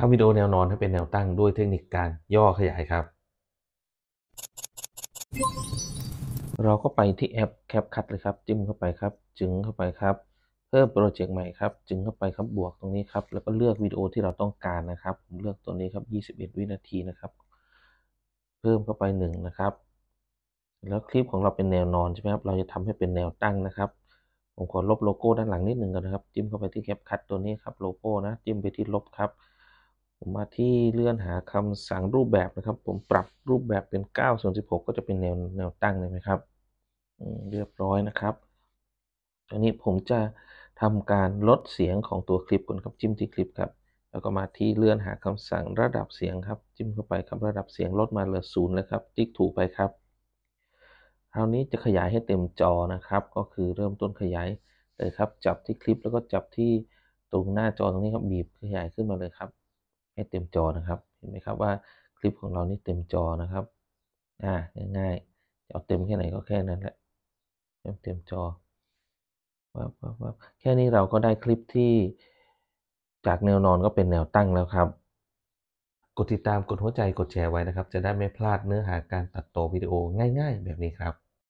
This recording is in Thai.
ทำวิดีโอแนวนอนให้เป็นแนวตั้งด้วยเทคนิคการย่อขยายครับ เราก็ไปที่แอป CapCut เลยครับจิ้มเข้าไปครับ จึงเข้าไปครับ เพิ่มโปรเจกต์ใหม่ครับจึงเข้าไปครับบวกตรงนี้ครับแล้วก็เลือกวิดีโอที่เราต้องการนะครับ ผมเลือกตัวนี้ครับ 21 วินาทีนะครับ เพิ่มเข้าไป1นะครับ แล้วคลิปของเราเป็นแนวนอนใช่ไหมครับเราจะทำให้เป็นแนวตั้งนะครับผมขอลบโลโก้ด้านหลังนิดหนึ่งก่อนนะครับจิ้มเข้าไปที่แคปคัตตัวนี้ครับโลโก้นะ จิ้มไปที่ลบครับผมมาที่เลื่อนหาคำสั่งรูปแบบนะครับ ผมปรับรูปแบบเป็น9ส่วน16ก็จะเป็นแนวแนวตั้งเลยไหมครับ เรียบร้อยนะครับ อันนี้ผมจะทำการลดเสียงของตัวคลิปก่อนครับ จิ้มที่คลิปครับ แล้วก็มาที่เลื่อนหาคำสั่งระดับเสียงครับ จิ้มเข้าไปครับ ระดับเสียงลดมาเหลือศูนย์เลยครับติ๊กถูกไปครับ คราวนี้จะขยายให้เต็มจอนะครับ ก็คือเริ่มต้นขยายเลยครับ จับที่คลิปแล้วก็จับที่ตรงหน้าจอตรงนี้ครับ บีบขยายขึ้นมาเลยครับให้เต็มจอนะครับ เห็นไหมครับว่าคลิปของเรานี่เต็มจอนะครับ อ่า ง่ายๆเอาเต็มแค่ไหนก็แค่นั้นแหละเต็มจอวับวับวับแค่นี้เราก็ได้คลิปที่จากแนวนอนก็เป็นแนวตั้งแล้วครับ กดติดตามกดหัวใจกดแชร์ไว้นะครับ จะได้ไม่พลาดเนื้อหาการตัดต่อวิดีโอง่ายๆ แบบนี้ครับ